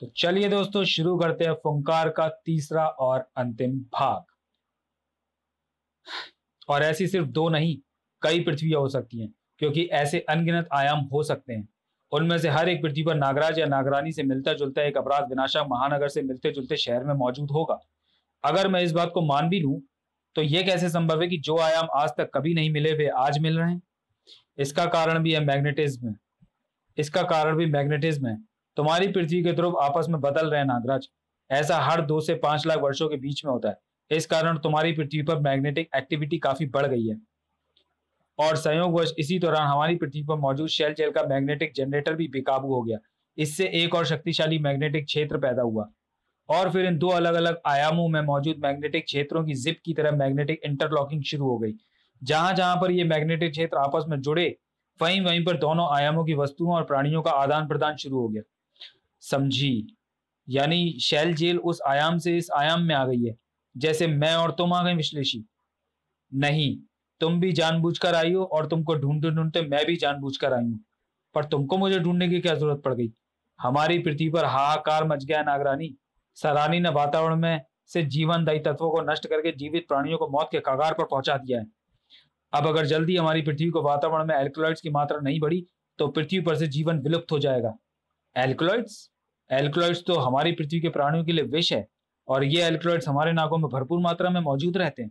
तो चलिए दोस्तों शुरू करते हैं फुंकार का तीसरा और अंतिम भाग और ऐसी सिर्फ दो नहीं कई पृथ्वियां हो सकती हैं क्योंकि ऐसे अनगिनत आयाम हो सकते हैं उनमें से हर एक पृथ्वी पर नागराज या नागरानी से मिलता जुलता एक अपराध विनाशा महानगर से मिलते जुलते शहर में मौजूद होगा अगर मैं इस बात को मान भी लू तो ये कैसे संभव है कि जो आयाम आज तक कभी नहीं मिले वे आज मिल रहे हैं इसका कारण भी है मैग्नेटिज्म इसका कारण भी मैग्नेटिज्म है तुम्हारी पृथ्वी के ध्रुव आपस में बदल रहे नागराज ऐसा हर दो से पांच लाख वर्षों के बीच में होता है इस कारण तुम्हारी पृथ्वी पर मैग्नेटिक एक्टिविटी काफी बढ़ गई है और संयोगवश इसी दौरान हमारी पृथ्वी पर मौजूद शैल जेल का मैग्नेटिक जनरेटर भी बेकाबू हो गया इससे एक और शक्तिशाली मैग्नेटिक क्षेत्र पैदा हुआ और फिर इन दो अलग अलग आयामों में मौजूद मैग्नेटिक क्षेत्रों की जिप की तरह मैग्नेटिक इंटरलॉकिंग शुरू हो गई जहां जहां पर ये मैग्नेटिक क्षेत्र आपस में जुड़े वहीं वहीं पर दोनों आयामों की वस्तुओं और प्राणियों का आदान प्रदान शुरू हो गया समझी यानी शैल जेल उस आयाम से इस आयाम में आ गई है जैसे मैं और तुम आ गए विश्लेषी नहीं तुम भी जानबूझकर आई हो और तुमको ढूंढते ढूंढते मैं भी जानबूझकर आई हूँ पर तुमको मुझे ढूंढने की क्या जरूरत पड़ गई हमारी पृथ्वी पर हाहाकार मच गया नागरानी सरानी ने वातावरण में से जीवनदायी तत्वों को नष्ट करके जीवित प्राणियों को मौत के कगार पर पहुंचा दिया है अब अगर जल्दी हमारी पृथ्वी को वातावरण में एल्कोलॉइड्स की मात्रा नहीं बढ़ी तो पृथ्वी पर से जीवन विलुप्त हो जाएगा एल्कोलॉइड्स एल्कोलॉइड्स तो हमारी पृथ्वी के प्राणियों के लिए विष है और ये एल्कोलॉइड्स हमारे नाकों में भरपूर मात्रा में मौजूद रहते हैं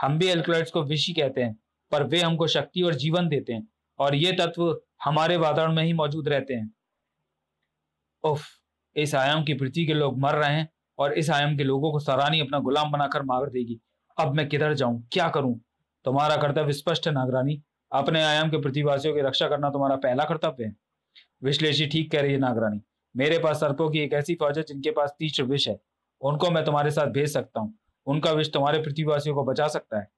हम भी एल्कोलॉइड्स को विष ही कहते हैं पर वे हमको शक्ति और जीवन देते हैं और ये तत्व हमारे वातावरण में ही मौजूद रहते हैं उफ इस आयाम की पृथ्वी के लोग मर रहे हैं और इस आयाम के लोगों को सरानी अपना गुलाम बनाकर मार देगी अब मैं किधर जाऊं क्या करूं तुम्हारा कर्तव्य स्पष्ट है नागरानी अपने आयाम के पृथ्वीवासियों की रक्षा करना तुम्हारा पहला कर्तव्य है विश्लेषी ठीक कह रही है नागरानी मेरे पास सर्पों की एक ऐसी फौज है जिनके पास तीक्ष्ण विष है उनको मैं तुम्हारे साथ भेज सकता हूँ उनका विष तुम्हारे पृथ्वीवासियों को बचा सकता है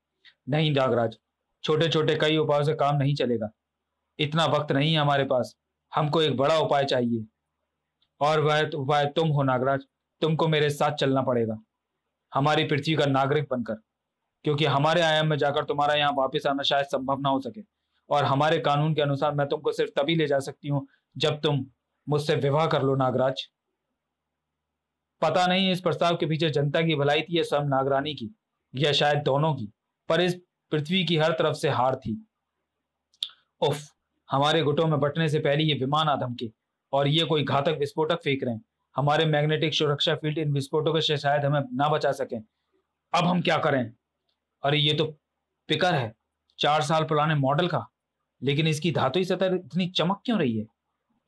नहीं नागराज छोटे छोटे कई उपायों से काम नहीं चलेगा इतना वक्त नहीं है हमारे पास हमको एक बड़ा उपाय चाहिए और वह उपाय तो, तुम हो नागराज तुमको मेरे साथ चलना पड़ेगा हमारी पृथ्वी का नागरिक बनकर क्योंकि हमारे आयाम में जाकर तुम्हारा यहाँ वापस आना शायद संभव ना हो सके और हमारे कानून के अनुसार मैं तुमको सिर्फ तभी ले जा सकती हूँ जब तुम मुझसे विवाह कर लो नागराज पता नहीं इस प्रस्ताव के पीछे जनता की भलाई थी या स्वयं नागरानी की या शायद दोनों की पर इस पृथ्वी की हर तरफ से हार थी उफ हमारे गुटों में बटने से पहले ये विमान आधमके और ये कोई घातक विस्फोटक फेंक रहे हैं हमारे मैग्नेटिक सुरक्षा फील्ड इन विस्फोटकों से शायद हमें ना बचा सकें अब हम क्या करें अरे ये तो पिकर है चार साल पुराने मॉडल का लेकिन इसकी धातु सतह इतनी चमक क्यों रही है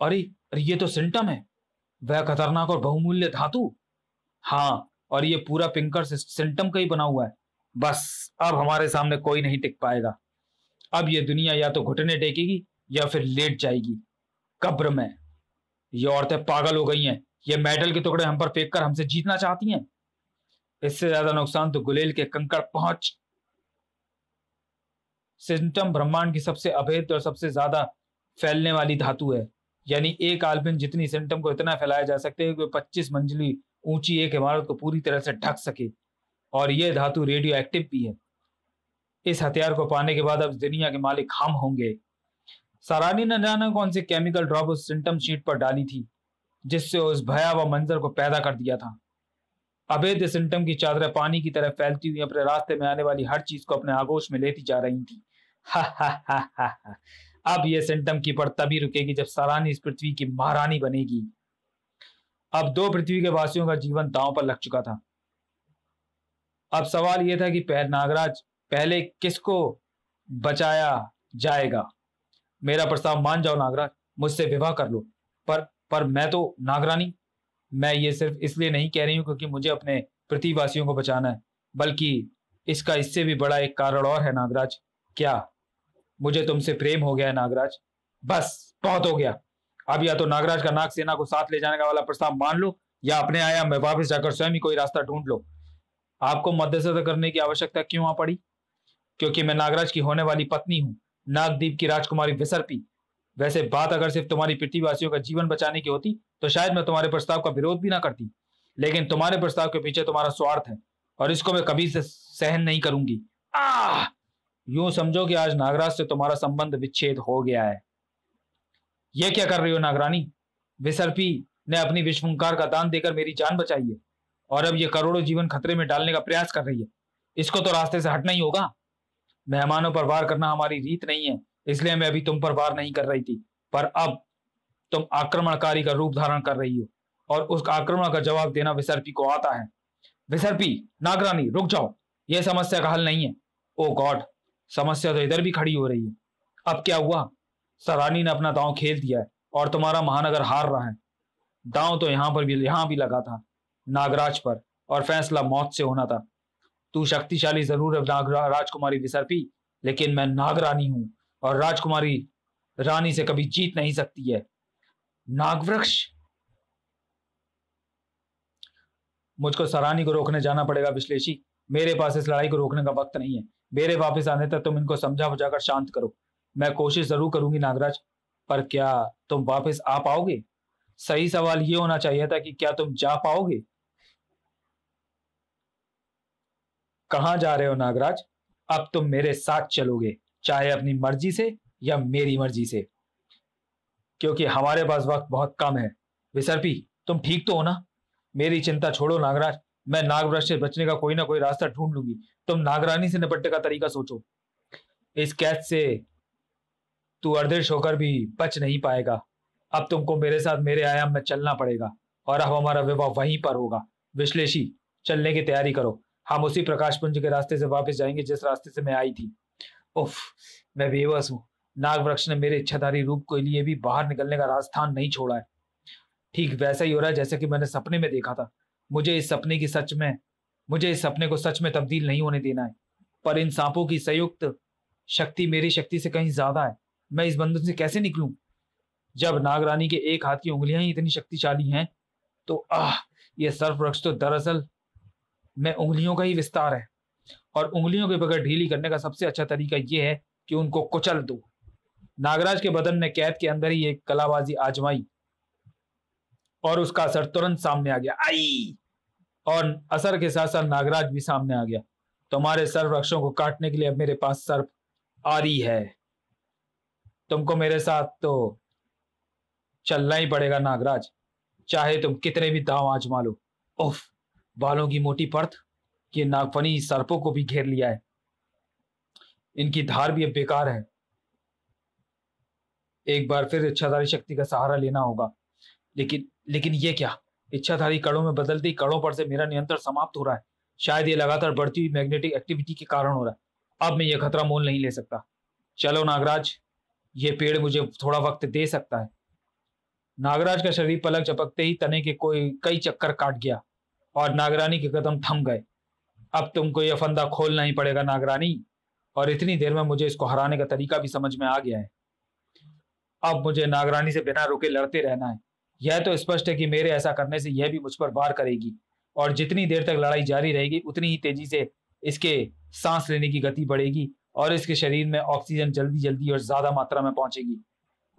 अरे अरे ये तो सिंटम है वह खतरनाक और बहुमूल्य धातु हाँ और ये पूरा पिंकर सिंटम का ही बना हुआ है बस अब हमारे सामने कोई नहीं टिक पाएगा अब ये दुनिया या तो घुटने टेकेगी या फिर लेट जाएगी कब्र में ये औरतें पागल हो गई हैं ये मेडल के टुकड़े हम पर फेंक कर हमसे जीतना चाहती हैं इससे ज्यादा नुकसान तो गुलेल के कंकड़ पहुंच सिंटम ब्रह्मांड की सबसे अभेद और सबसे ज्यादा फैलने वाली धातु है यानी एक आलपिन जितनी सिम्टम को इतना फैलाया जा सकते है कि पच्चीस मंजिली ऊंची एक इमारत को पूरी तरह से ढक सके और यह धातु रेडियो एक्टिव भी है इस हथियार को पाने के बाद अब दुनिया के मालिक खाम होंगे सारानी ने जाना कौन से केमिकल ड्रॉप उस सिम्टम शीट पर डाली थी जिससे उस भयावह मंजर को पैदा कर दिया था अवैध सिम्टम की चादर पानी की तरह फैलती हुई अपने रास्ते में आने वाली हर चीज को अपने आगोश में लेती जा रही थी हा हा हा हा हा अब यह सेंटम की पर तभी रुकेगी जब सरानी इस पृथ्वी की महारानी बनेगी अब दो पृथ्वी के वासियों का जीवन दांव पर लग चुका था अब सवाल यह था कि पह नागराज पहले किसको बचाया जाएगा मेरा प्रस्ताव मान जाओ नागराज मुझसे विवाह कर लो पर पर मैं तो नागरानी मैं ये सिर्फ इसलिए नहीं कह रही हूं क्योंकि मुझे अपने पृथ्वीवासियों को बचाना है बल्कि इसका इससे भी बड़ा एक कारण और है नागराज क्या मुझे तुमसे प्रेम हो गया है नागराज बस बहुत हो गया अब या तो नागराज का नाग सेना को साथ ले जाने का वाला प्रस्ताव मान लो या अपने आया मैं वापस जाकर स्वयं ही कोई रास्ता ढूंढ लो आपको मध्यस्थता करने की आवश्यकता क्यों आ पड़ी क्योंकि मैं नागराज की होने वाली पत्नी हूँ नागदीप की राजकुमारी विसर्पी वैसे बात अगर सिर्फ तुम्हारी पृथ्वीवासियों का जीवन बचाने की होती तो शायद मैं तुम्हारे प्रस्ताव का विरोध भी ना करती लेकिन तुम्हारे प्रस्ताव के पीछे तुम्हारा स्वार्थ है और इसको मैं कभी से सहन नहीं करूंगी यूं समझो कि आज नागराज से तुम्हारा संबंध विच्छेद हो गया है यह क्या कर रही हो नागरानी विसर्पी ने अपनी विश्वंकार का दान देकर मेरी जान बचाई है और अब यह करोड़ों जीवन खतरे में डालने का प्रयास कर रही है इसको तो रास्ते से हटना ही होगा मेहमानों पर वार करना हमारी रीत नहीं है इसलिए मैं अभी तुम पर वार नहीं कर रही थी पर अब तुम आक्रमणकारी का रूप धारण कर रही हो और उस आक्रमण का जवाब देना विसर्पी को आता है विसर्पी नागरानी रुक जाओ यह समस्या का हल नहीं है ओ oh गॉड समस्या तो इधर भी खड़ी हो रही है अब क्या हुआ सरानी ने अपना दांव खेल दिया है और तुम्हारा महानगर हार रहा है दांव तो यहाँ पर भी यहां भी लगा था नागराज पर और फैसला मौत से होना था तू शक्तिशाली जरूर है नागरा राजकुमारी विसर्पी लेकिन मैं नागरानी हूं और राजकुमारी रानी से कभी जीत नहीं सकती है नागवृक्ष मुझको सरानी को रोकने जाना पड़ेगा विश्लेषी मेरे पास इस लड़ाई को रोकने का वक्त नहीं है मेरे वापस आने तक तुम इनको समझा कर शांत करो मैं कोशिश जरूर करूंगी नागराज पर क्या तुम वापस आ पाओगे सही सवाल ये होना चाहिए था कि क्या तुम जा पाओगे कहा जा रहे हो नागराज अब तुम मेरे साथ चलोगे चाहे अपनी मर्जी से या मेरी मर्जी से क्योंकि हमारे पास वक्त बहुत कम है विसर्पी तुम ठीक तो हो ना मेरी चिंता छोड़ो नागराज मैं नागराज से बचने का कोई ना कोई रास्ता ढूंढ लूंगी तुम नागरानी से निपटने का तरीका सोचो इस कैद से तू अर्दिश होकर भी बच नहीं पाएगा अब तुमको मेरे साथ मेरे आयाम में चलना पड़ेगा और अब हमारा विवाह वहीं पर होगा विश्लेषी चलने की तैयारी करो हम उसी प्रकाश पुंज के रास्ते से वापस जाएंगे जिस रास्ते से मैं आई थी उफ मैं बेबस हूँ नागवृक्ष ने मेरे इच्छाधारी रूप के लिए भी बाहर निकलने का राजस्थान नहीं छोड़ा है ठीक वैसा ही हो रहा है जैसे कि मैंने सपने में देखा था मुझे इस सपने की सच में मुझे इस सपने को सच में तब्दील नहीं होने देना है पर इन सांपों की संयुक्त शक्ति मेरी शक्ति से कहीं ज्यादा है मैं इस बंधन से कैसे निकलूं जब नागरानी के एक हाथ की उंगलियां ही इतनी शक्तिशाली हैं तो आह यह वृक्ष तो दरअसल मैं उंगलियों का ही विस्तार है और उंगलियों के बगैर ढीली करने का सबसे अच्छा तरीका यह है कि उनको कुचल दो नागराज के बदन ने कैद के अंदर ही एक कलाबाजी आजमाई और उसका असर तुरंत सामने आ गया आई और असर के साथ साथ नागराज भी सामने आ गया तुम्हारे सर्व वृक्षों को काटने के लिए अब मेरे पास सर्प आ रही है तुमको मेरे साथ तो चलना ही पड़ेगा नागराज चाहे तुम कितने भी दाव आजमा लो उफ बालों की मोटी परत ये नागफनी सर्पों को भी घेर लिया है इनकी धार भी अब बेकार है एक बार फिर इच्छाधारी शक्ति का सहारा लेना होगा लेकिन लेकिन ये क्या इच्छाधारी कड़ों में बदलती कड़ों पर से मेरा नियंत्रण समाप्त हो रहा है शायद ये लगातार बढ़ती हुई मैग्नेटिक एक्टिविटी के कारण हो रहा है अब मैं ये खतरा मोल नहीं ले सकता चलो नागराज ये पेड़ मुझे थोड़ा वक्त दे सकता है नागराज का शरीर पलक चपकते ही तने के कोई कई चक्कर काट गया और नागरानी के कदम थम गए अब तुमको यह फंदा खोलना ही पड़ेगा नागरानी और इतनी देर में मुझे इसको हराने का तरीका भी समझ में आ गया है अब मुझे नागरानी से बिना रुके लड़ते रहना है यह तो स्पष्ट है कि मेरे ऐसा करने से यह भी मुझ पर वार करेगी और जितनी देर तक लड़ाई जारी रहेगी उतनी ही तेजी से इसके सांस लेने की गति बढ़ेगी और इसके शरीर में ऑक्सीजन जल्दी जल्दी और ज्यादा मात्रा में पहुंचेगी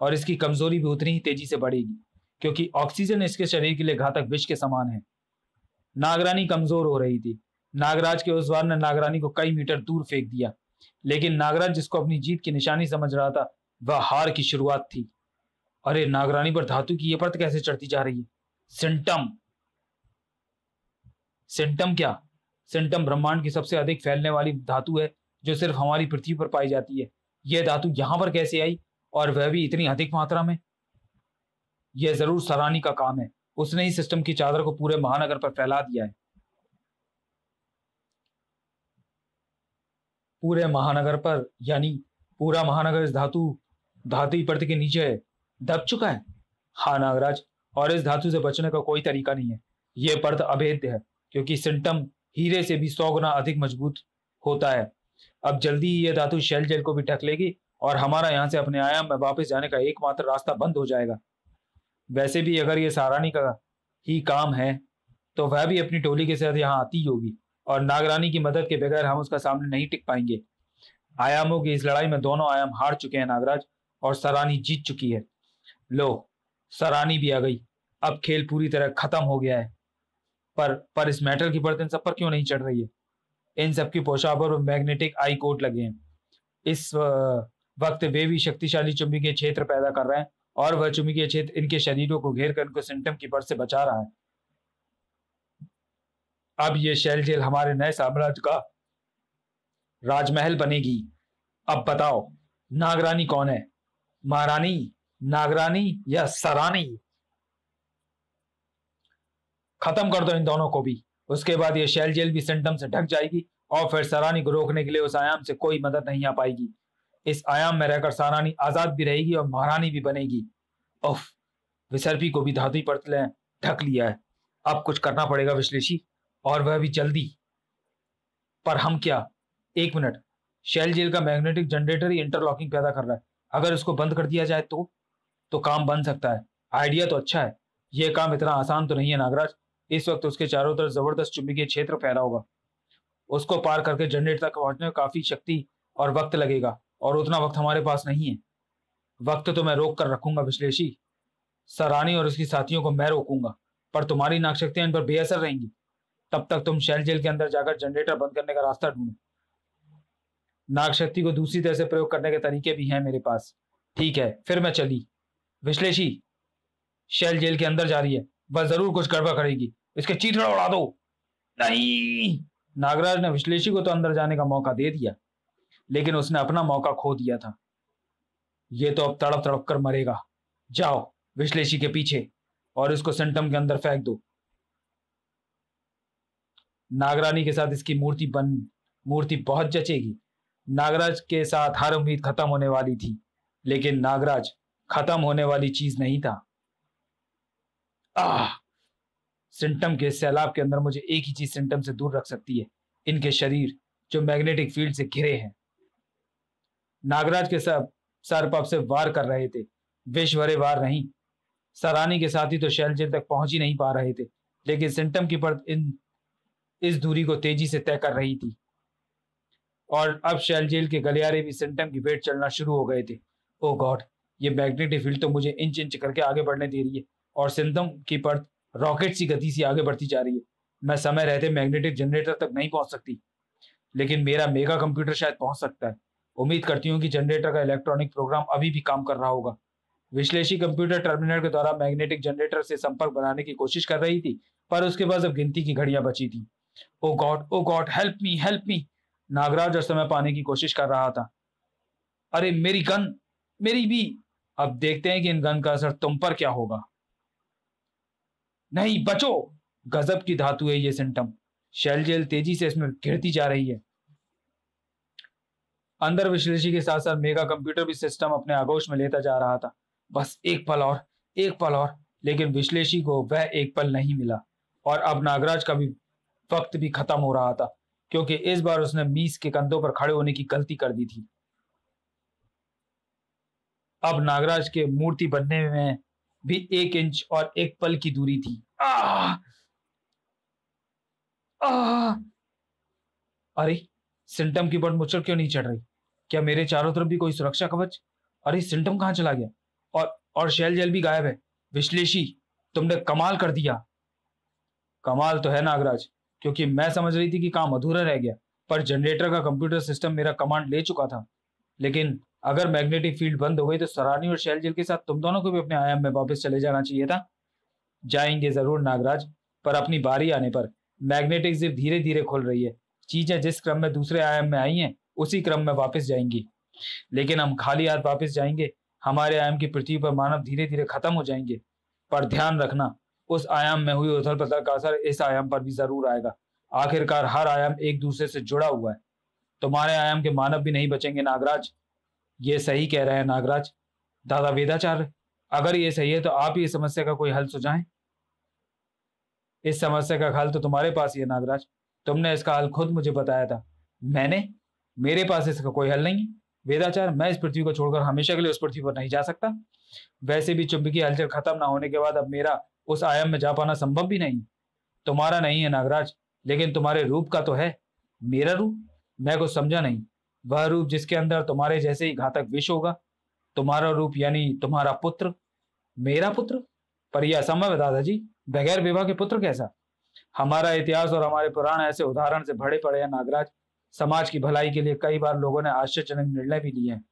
और इसकी कमजोरी भी उतनी ही तेजी से बढ़ेगी क्योंकि ऑक्सीजन इसके शरीर के लिए घातक विष के समान है नागरानी कमजोर हो रही थी नागराज के उस बार ने नागरानी को कई मीटर दूर फेंक दिया लेकिन नागराज जिसको अपनी जीत की निशानी समझ रहा था वह हार की शुरुआत थी अरे नागरानी पर धातु की यह परत कैसे चढ़ती जा रही है सिंटम सिंटम क्या सिंटम ब्रह्मांड की सबसे अधिक फैलने वाली धातु है जो सिर्फ हमारी पृथ्वी पर पाई जाती है यह धातु यहां पर कैसे आई और वह भी इतनी अधिक मात्रा में यह जरूर सरानी का काम है उसने ही सिस्टम की चादर को पूरे महानगर पर फैला दिया है पूरे महानगर पर यानी पूरा महानगर इस धातु धातु परत के नीचे है दब चुका है हाँ नागराज और इस धातु से बचने का कोई तरीका नहीं है यह पर्थ अभेद्य है क्योंकि सिंटम हीरे से भी सौ गुना अधिक मजबूत होता है अब जल्दी ही यह धातु शैल जेल को भी ढक लेगी और हमारा यहाँ से अपने आयाम में वापस जाने का एकमात्र रास्ता बंद हो जाएगा वैसे भी अगर ये सारानी का ही काम है तो वह भी अपनी टोली के साथ यहाँ आती होगी और नागरानी की मदद के बगैर हम उसका सामने नहीं टिक पाएंगे आयामों की इस लड़ाई में दोनों आयाम हार चुके हैं नागराज और सरानी जीत चुकी है लो सरानी भी आ गई अब खेल पूरी तरह खत्म हो गया है पर पर इस मेटल की परत इन सब पर क्यों नहीं चढ़ रही है इन सबकी पोशाक पर मैग्नेटिक आई कोट लगे हैं इस वक्त वे भी शक्तिशाली चुंबकीय क्षेत्र पैदा कर रहे हैं और वह चुंबकीय क्षेत्र इनके शरीरों को घेर कर इनको सिम्टम की परत से बचा रहा है अब ये शैल जेल हमारे नए साम्राज्य का राजमहल बनेगी अब बताओ नागरानी कौन है महारानी नागरानी या सरानी खत्म कर दो इन दोनों को भी उसके बाद ये शैल जेल भी सिम्टम से ढक जाएगी और फिर सरानी को रोकने के लिए उस आयाम से कोई मदद नहीं आ पाएगी इस आयाम में रहकर सरानी आजाद भी रहेगी और महारानी भी बनेगी उफ विसर्पी को भी धातु पर ढक लिया है अब कुछ करना पड़ेगा विश्लेषी और वह भी जल्दी पर हम क्या एक मिनट शैल जेल का मैग्नेटिक जनरेटर ही इंटरलॉकिंग पैदा कर रहा है अगर इसको बंद कर दिया जाए तो तो काम बन सकता है आइडिया तो अच्छा है यह काम इतना आसान तो नहीं है नागराज इस वक्त उसके चारों तरफ जबरदस्त चुंबकीय क्षेत्र फैला होगा उसको पार करके जनरेट तक पहुंचने में काफी शक्ति और वक्त लगेगा और उतना वक्त हमारे पास नहीं है वक्त तो मैं रोक कर रखूंगा विश्लेषी सरानी और उसकी साथियों को मैं रोकूंगा पर तुम्हारी नागशक्तियां इन पर बेअसर रहेंगी तब तक तुम शैल जेल के अंदर जाकर जनरेटर बंद करने का रास्ता ढूंढो नागशक्ति को दूसरी तरह से प्रयोग करने के तरीके भी हैं मेरे पास ठीक है फिर मैं चली विश्लेषी शैल जेल के अंदर जा रही है वह जरूर कुछ गड़बड़ करेगी इसके चीथड़ा उड़ा दो नहीं नागराज ने विश्लेषी को तो अंदर जाने का मौका दे दिया लेकिन उसने अपना मौका खो दिया था ये तो अब तड़प तड़प कर मरेगा जाओ विश्लेषी के पीछे और इसको सेंटम के अंदर फेंक दो नागरानी के साथ इसकी मूर्ति बन मूर्ति बहुत जचेगी नागराज के साथ हर उम्मीद खत्म होने वाली थी लेकिन नागराज खत्म होने वाली चीज नहीं था आह सिम्टम के सैलाब के अंदर मुझे एक ही चीज सिम्टम से दूर रख सकती है इनके शरीर जो मैग्नेटिक फील्ड से घिरे हैं नागराज के सब सरपप से वार कर रहे थे विश भरे वार नहीं सरानी के साथ ही तो शैलजेल तक पहुंच ही नहीं पा रहे थे लेकिन सिम्टम की परत इन इस दूरी को तेजी से तय कर रही थी और अब शैलजेल के गलियारे भी सिम्टम की पेट चलना शुरू हो गए थे ओ oh गॉड ये मैग्नेटिक फील्ड तो मुझे इंच इंच करके आगे बढ़ने दे रही है और सिंधम की परत रॉकेट सी गति से आगे बढ़ती जा रही है मैं समय रहते मैग्नेटिक जनरेटर तक नहीं पहुंच सकती लेकिन मेरा मेगा कंप्यूटर शायद पहुंच सकता है उम्मीद करती हूँ कि जनरेटर का इलेक्ट्रॉनिक प्रोग्राम अभी भी काम कर रहा होगा विश्लेषी कंप्यूटर टर्मिनल के द्वारा मैग्नेटिक जनरेटर से संपर्क बनाने की कोशिश कर रही थी पर उसके पास अब गिनती की घड़ियां बची थी oh god oh god help me help me Nagraj और समय पाने की कोशिश कर रहा था अरे मेरी गन मेरी भी अब देखते हैं कि इन गन का असर तुम पर क्या होगा नहीं बचो गजब की धातु है ये सिम्टम शैल जेल तेजी से इसमें घिरती जा रही है अंदर विश्लेषी के साथ साथ मेगा कंप्यूटर भी सिस्टम अपने आगोश में लेता जा रहा था बस एक पल और एक पल और लेकिन विश्लेषी को वह एक पल नहीं मिला और अब नागराज का भी वक्त भी खत्म हो रहा था क्योंकि इस बार उसने मीस के कंधों पर खड़े होने की गलती कर दी थी अब नागराज के मूर्ति बनने में भी एक इंच और एक पल की दूरी थी आ! आ! अरे सिंटम की बड़मुचड़ क्यों नहीं चढ़ रही क्या मेरे चारों तरफ भी कोई सुरक्षा कवच अरे सिंटम कहाँ चला गया और और शैल जैल भी गायब है विश्लेषी तुमने कमाल कर दिया कमाल तो है नागराज क्योंकि मैं समझ रही थी कि काम अधूरा रह गया पर जनरेटर का कंप्यूटर सिस्टम मेरा कमांड ले चुका था लेकिन अगर मैग्नेटिक फील्ड बंद हो गई तो सरानी और शैलजिल के साथ तुम दोनों को भी अपने आयाम में वापस चले जाना चाहिए था जाएंगे जरूर नागराज पर अपनी बारी आने पर मैग्नेटिक जिप धीरे धीरे खुल रही है चीजें जिस क्रम में दूसरे आयाम में आई हैं उसी क्रम में वापस जाएंगी लेकिन हम खाली हाथ वापस जाएंगे हमारे आयाम की पृथ्वी पर मानव धीरे धीरे खत्म हो जाएंगे पर ध्यान रखना उस आयाम में हुई उथल पथल का असर इस आयाम पर भी जरूर आएगा आखिरकार हर आयाम एक दूसरे से जुड़ा हुआ है तुम्हारे आयाम के मानव भी नहीं बचेंगे नागराज ये सही कह रहे हैं नागराज दादा वेदाचार्य अगर ये सही है तो आप ही इस समस्या का कोई हल सुझाएं इस समस्या का हल तो तुम्हारे पास ही है नागराज तुमने इसका हल खुद मुझे बताया था मैंने मेरे पास इसका कोई हल नहीं वेदाचार मैं इस पृथ्वी को छोड़कर हमेशा के लिए उस पृथ्वी पर नहीं जा सकता वैसे भी चुंबकीय हलचल खत्म ना होने के बाद अब मेरा उस आयाम में जा पाना संभव भी नहीं तुम्हारा नहीं है नागराज लेकिन तुम्हारे रूप का तो है मेरा रूप मैं कुछ समझा नहीं वह रूप जिसके अंदर तुम्हारे जैसे ही घातक विष होगा तुम्हारा रूप यानी तुम्हारा पुत्र मेरा पुत्र पर यह असंभव है दादाजी बगैर विवाह के पुत्र कैसा हमारा इतिहास और हमारे पुराण ऐसे उदाहरण से भरे पड़े हैं नागराज समाज की भलाई के लिए कई बार लोगों ने आश्चर्यजनक निर्णय भी लिए हैं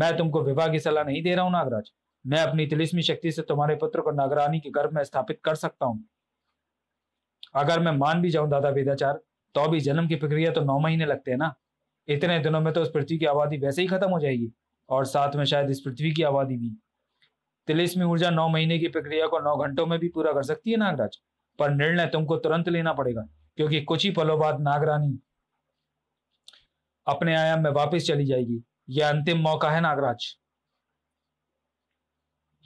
मैं तुमको विवाह की सलाह नहीं दे रहा हूँ नागराज मैं अपनी तिलिस्मी शक्ति से तुम्हारे पुत्र को नागरानी के गर्भ में स्थापित कर सकता हूँ अगर मैं मान भी जाऊं दादा वेदाचार तो भी जन्म की प्रक्रिया तो नौ महीने लगते हैं ना इतने दिनों में तो इस पृथ्वी की आबादी वैसे ही खत्म हो जाएगी और साथ में शायद इस पृथ्वी की आबादी भी तिलिस्मी ऊर्जा नौ महीने की प्रक्रिया को नौ घंटों में भी पूरा कर सकती है नागराज पर निर्णय तुमको तुरंत लेना पड़ेगा क्योंकि कुछ ही पलों बाद नागरानी अपने आयाम में वापस चली जाएगी यह अंतिम मौका है नागराज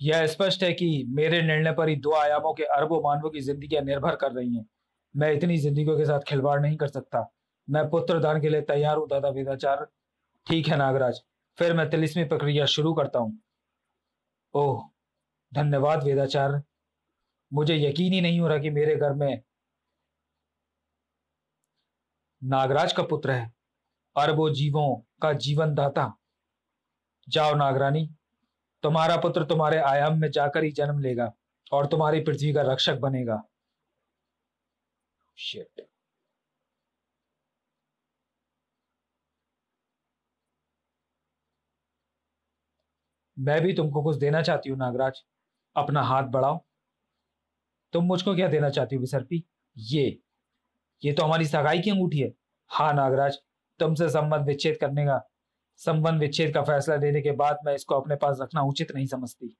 यह स्पष्ट है कि मेरे निर्णय पर ही दो आयामों के अरबों मानवों की जिंदगी निर्भर कर रही हैं मैं इतनी जिंदगियों के साथ खिलवाड़ नहीं कर सकता मैं पुत्र दान के लिए तैयार हूं दादा विदाचार ठीक है नागराज फिर मैं तिलिस्मी प्रक्रिया शुरू करता हूँ ओह धन्यवाद वेदाचार मुझे यकीन ही नहीं हो रहा कि मेरे घर में नागराज का पुत्र है अरबों जीवों का जीवन दाता जाओ नागरानी तुम्हारा पुत्र तुम्हारे आयाम में जाकर ही जन्म लेगा और तुम्हारी पृथ्वी का रक्षक बनेगा शिट मैं भी तुमको कुछ देना चाहती हूँ नागराज अपना हाथ बढ़ाओ तुम मुझको क्या देना चाहती हो विसर्पी ये ये तो हमारी सगाई की अंगूठी है हाँ नागराज तुमसे संबंध विच्छेद करने का संबंध विच्छेद का फैसला लेने के बाद मैं इसको अपने पास रखना उचित नहीं समझती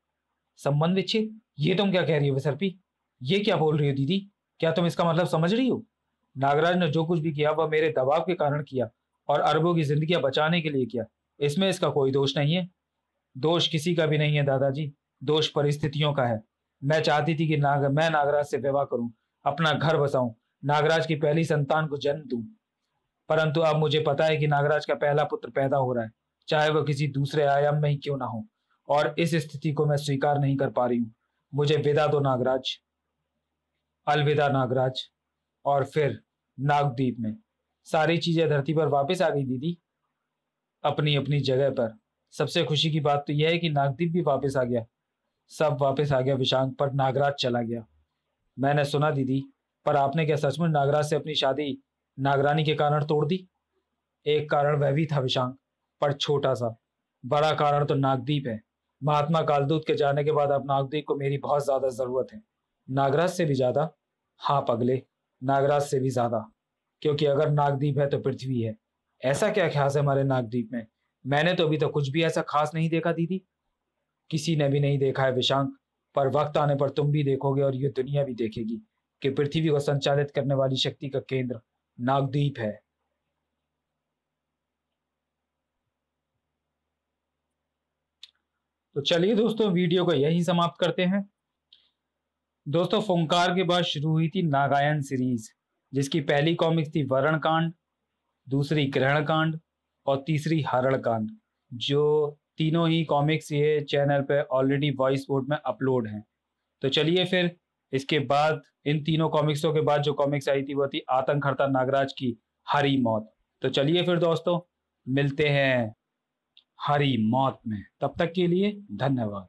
संबंध विच्छेद ये तुम क्या कह रही हो विसर्पी ये क्या बोल रही हो दीदी क्या तुम इसका मतलब समझ रही हो नागराज ने जो कुछ भी किया वह मेरे दबाव के कारण किया और अरबों की जिंदगी बचाने के लिए किया इसमें इसका कोई दोष नहीं है दोष किसी का भी नहीं है दादाजी दोष परिस्थितियों का है मैं चाहती थी कि नाग मैं नागराज से विवाह करूं अपना घर बसाऊं नागराज की पहली संतान को जन्म दूं परंतु अब मुझे पता है कि नागराज का पहला पुत्र पैदा हो रहा है चाहे वह किसी दूसरे आयाम में ही क्यों ना हो और इस स्थिति को मैं स्वीकार नहीं कर पा रही हूं मुझे विदा दो नागराज अलविदा नागराज और फिर नागद्वीप में सारी चीजें धरती पर वापस आ गई दीदी अपनी अपनी जगह पर सबसे खुशी की बात तो यह है कि नागदीप भी वापस आ गया सब वापस आ गया विशांक पर नागराज चला गया मैंने सुना दीदी पर आपने क्या सचमुच नागराज से अपनी शादी नागरानी के कारण तोड़ दी एक कारण वह भी था विशांक पर छोटा सा बड़ा कारण तो नागदीप है महात्मा कालदूत के जाने के बाद अब नागदीप को मेरी बहुत ज्यादा जरूरत है नागराज से भी ज्यादा हाँ पगले नागराज से भी ज्यादा क्योंकि अगर नागदीप है तो पृथ्वी है ऐसा क्या ख्यास है हमारे नागदीप में मैंने तो अभी तक तो कुछ भी ऐसा खास नहीं देखा दीदी किसी ने भी नहीं देखा है विशांक पर वक्त आने पर तुम भी देखोगे और ये दुनिया भी देखेगी कि पृथ्वी को संचालित करने वाली शक्ति का केंद्र नागद्वीप है तो चलिए दोस्तों वीडियो को यही समाप्त करते हैं दोस्तों फुंकार के बाद शुरू हुई थी नागायन सीरीज जिसकी पहली कॉमिक्स थी वरण कांड दूसरी ग्रहण कांड और तीसरी हरण कांड जो तीनों ही कॉमिक्स ये चैनल पे ऑलरेडी वॉइस बोर्ड में अपलोड हैं तो चलिए फिर इसके बाद इन तीनों कॉमिक्सों के बाद जो कॉमिक्स आई थी वो थी आतंक हरता नागराज की हरी मौत तो चलिए फिर दोस्तों मिलते हैं हरी मौत में तब तक के लिए धन्यवाद